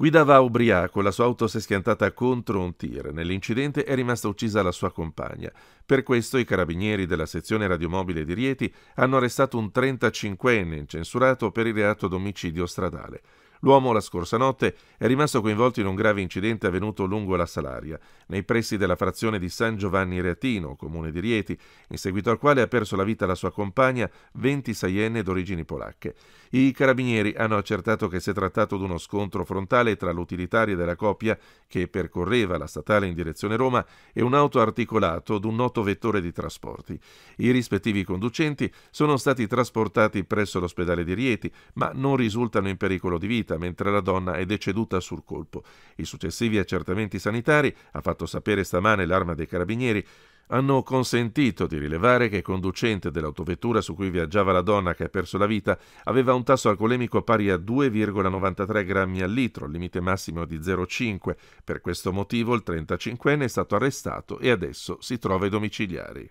Guidava ubriaco, la sua auto si è schiantata contro un tir. Nell'incidente è rimasta uccisa la sua compagna. Per questo i carabinieri della sezione radiomobile di Rieti hanno arrestato un 35enne incensurato per il reato d'omicidio stradale. L'uomo la scorsa notte è rimasto coinvolto in un grave incidente avvenuto lungo la Salaria, nei pressi della frazione di San Giovanni Reatino, comune di Rieti, in seguito al quale ha perso la vita la sua compagna, 26enne d'origini polacche. I carabinieri hanno accertato che si è trattato di uno scontro frontale tra l'utilitaria della coppia che percorreva la statale in direzione Roma e un auto articolato d'un noto vettore di trasporti. I rispettivi conducenti sono stati trasportati presso l'ospedale di Rieti, ma non risultano in pericolo di vita vita, mentre la donna è deceduta sul colpo. I successivi accertamenti sanitari, ha fatto sapere stamane l'arma dei carabinieri, hanno consentito di rilevare che il conducente dell'autovettura su cui viaggiava la donna che ha perso la vita aveva un tasso alcolemico pari a 2,93 grammi al litro, limite massimo di 0,5. Per questo motivo il 35enne è stato arrestato e adesso si trova ai domiciliari.